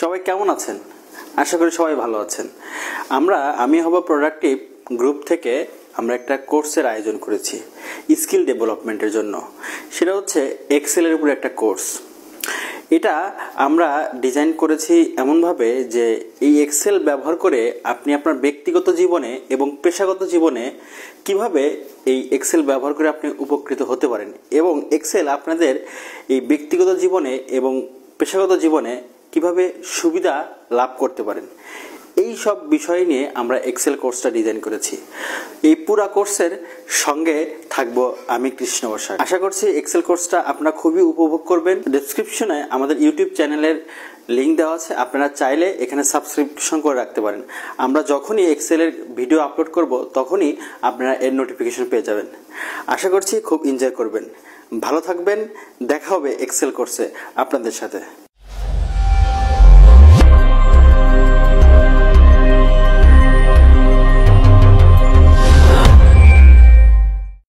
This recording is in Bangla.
সবাই কেমন আছেন আশা করি সবাই ভালো আছেন আমরা আমি হব প্রোডাক্টিভ গ্রুপ থেকে আমরা একটা কোর্সের আয়োজন করেছি স্কিল ডেভেলপমেন্টের জন্য সেটা হচ্ছে এক্সেলের উপর একটা কোর্স এটা আমরা ডিজাইন করেছি এমনভাবে যে এই এক্সেল ব্যবহার করে আপনি আপনার ব্যক্তিগত জীবনে এবং পেশাগত জীবনে কিভাবে এই এক্সেল ব্যবহার করে আপনি উপকৃত হতে পারেন এবং এক্সেল আপনাদের এই ব্যক্তিগত জীবনে এবং পেশাগত জীবনে কিভাবে সুবিধা লাভ করতে পারেন এই সব বিষয় নিয়ে আমরা এক্সেল কোর্সটা ডিজাইন করেছি এই পুরা কোর্সের সঙ্গে থাকবো আমি কৃষ্ণ বসাক আশা করছি এক্সেল কোর্সটা আপনারা খুবই উপভোগ করবেন ডিসক্রিপশনে আমাদের ইউটিউব চ্যানেলের লিঙ্ক দেওয়া আছে আপনারা চাইলে এখানে সাবস্ক্রিপশন করে রাখতে পারেন আমরা যখনই এক্সেলের ভিডিও আপলোড করব তখনই আপনারা এর নোটিফিকেশন পেয়ে যাবেন আশা করছি খুব এনজয় করবেন ভালো থাকবেন দেখা হবে এক্সেল কোর্সে আপনাদের সাথে